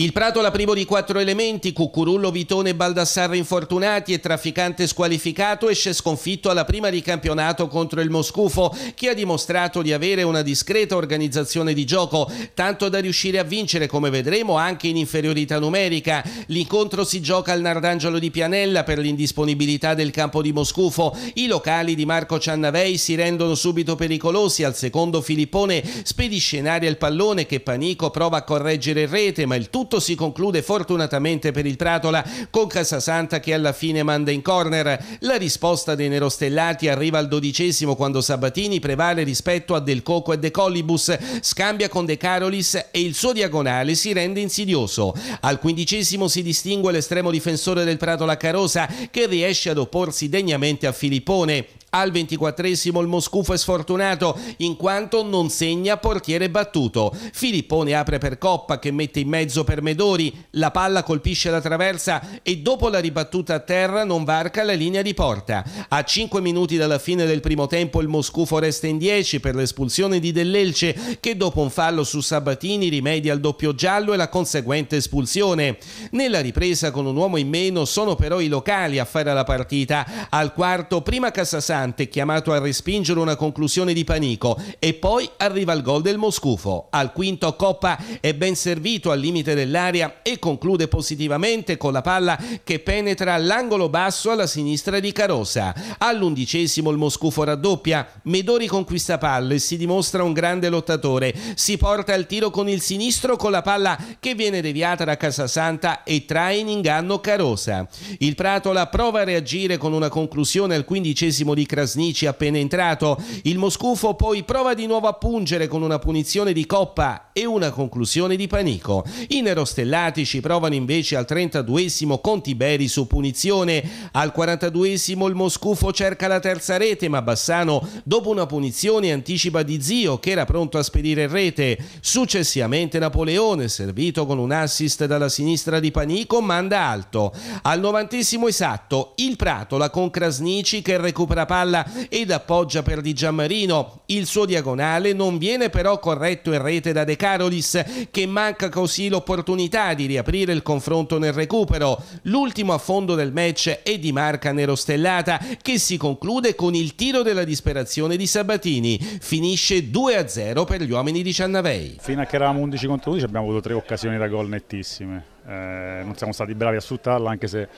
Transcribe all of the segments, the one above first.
Il Prato la primo di quattro elementi, Cucurullo, Vitone Baldassarre infortunati e Trafficante squalificato esce sconfitto alla prima di campionato contro il Moscufo, che ha dimostrato di avere una discreta organizzazione di gioco, tanto da riuscire a vincere, come vedremo, anche in inferiorità numerica. L'incontro si gioca al Nardangelo di Pianella per l'indisponibilità del campo di Moscufo. I locali di Marco Ciannavei si rendono subito pericolosi al secondo Filippone, spedisce in aria il pallone che Panico prova a correggere in rete, ma il tutto tutto si conclude fortunatamente per il Pratola con Casasanta che alla fine manda in corner. La risposta dei nerostellati arriva al dodicesimo quando Sabatini prevale rispetto a Del Coco e De Colibus, scambia con De Carolis e il suo diagonale si rende insidioso. Al quindicesimo si distingue l'estremo difensore del Pratola Carosa che riesce ad opporsi degnamente a Filippone. Al 24 il Moscufo è sfortunato in quanto non segna portiere battuto. Filippone apre per Coppa che mette in mezzo per Medori, la palla colpisce la traversa e dopo la ribattuta a terra non varca la linea di porta. A 5 minuti dalla fine del primo tempo il Moscufo resta in 10 per l'espulsione di Dell'Elce che dopo un fallo su Sabatini rimedia al doppio giallo e la conseguente espulsione. Nella ripresa con un uomo in meno sono però i locali a fare la partita. Al quarto prima Cassasà Cristante chiamato a respingere una conclusione di Panico e poi arriva il gol del Moscufo. Al quinto Coppa è ben servito al limite dell'area e conclude positivamente con la palla che penetra all'angolo basso alla sinistra di Carosa. All'undicesimo il Moscufo raddoppia, Medori conquista palle e si dimostra un grande lottatore. Si porta al tiro con il sinistro con la palla che viene deviata da Casasanta e trae in inganno Carosa. Il Pratola prova a reagire con una conclusione al quindicesimo di Krasnici appena entrato. Il Moscufo poi prova di nuovo a pungere con una punizione di Coppa e una conclusione di Panico. I nerostellati ci provano invece al 32esimo con Tiberi su punizione. Al 42esimo il Moscufo cerca la terza rete, ma Bassano dopo una punizione anticipa di Zio che era pronto a spedire rete. Successivamente Napoleone, servito con un assist dalla sinistra di Panico, manda alto. Al 90esimo esatto il Pratola con Krasnici che recupera parte palla ed appoggia per Di Giammarino. Il suo diagonale non viene però corretto in rete da De Carolis che manca così l'opportunità di riaprire il confronto nel recupero. L'ultimo affondo del match è di marca nerostellata che si conclude con il tiro della disperazione di Sabatini. Finisce 2-0 per gli uomini di 19. Fino a che eravamo 11 contro 11 abbiamo avuto tre occasioni da gol nettissime. Eh, non siamo stati bravi a sfruttarla anche se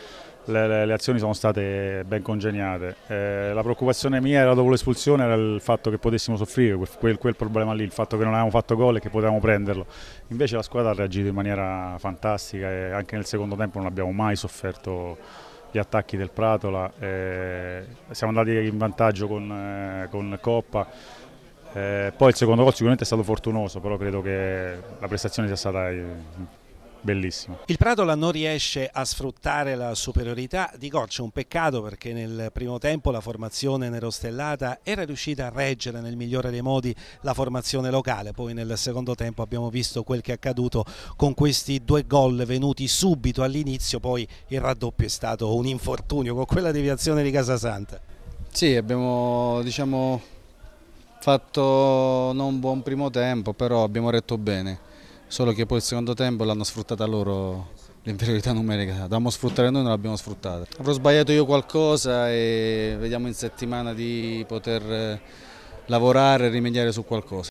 le, le, le, azioni sono state ben congegnate. Eh, la preoccupazione mia era dopo l'espulsione era il fatto che potessimo soffrire quel, quel, problema lì, il fatto che non avevamo fatto gol e che potevamo prenderlo. Invece la squadra ha reagito in maniera fantastica e anche nel secondo tempo non abbiamo mai sofferto gli attacchi del Pratola. Eh, siamo andati in vantaggio con, eh, con Coppa. Eh, poi il secondo gol sicuramente è stato fortunoso, però credo che la prestazione sia stata eh, bellissimo. Il Pratola non riesce a sfruttare la superiorità di Goccia, un peccato perché nel primo tempo la formazione nerostellata era riuscita a reggere nel migliore dei modi la formazione locale, poi nel secondo tempo abbiamo visto quel che è accaduto con questi due gol venuti subito all'inizio, poi il raddoppio è stato un infortunio con quella deviazione di Casasanta. Sì, abbiamo diciamo, fatto non un buon primo tempo, però abbiamo retto bene solo che poi il secondo tempo l'hanno sfruttata loro l'inferiorità numerica, dobbiamo sfruttare noi non l'abbiamo sfruttata. Avrò sbagliato io qualcosa e vediamo in settimana di poter eh, lavorare e rimediare su qualcosa.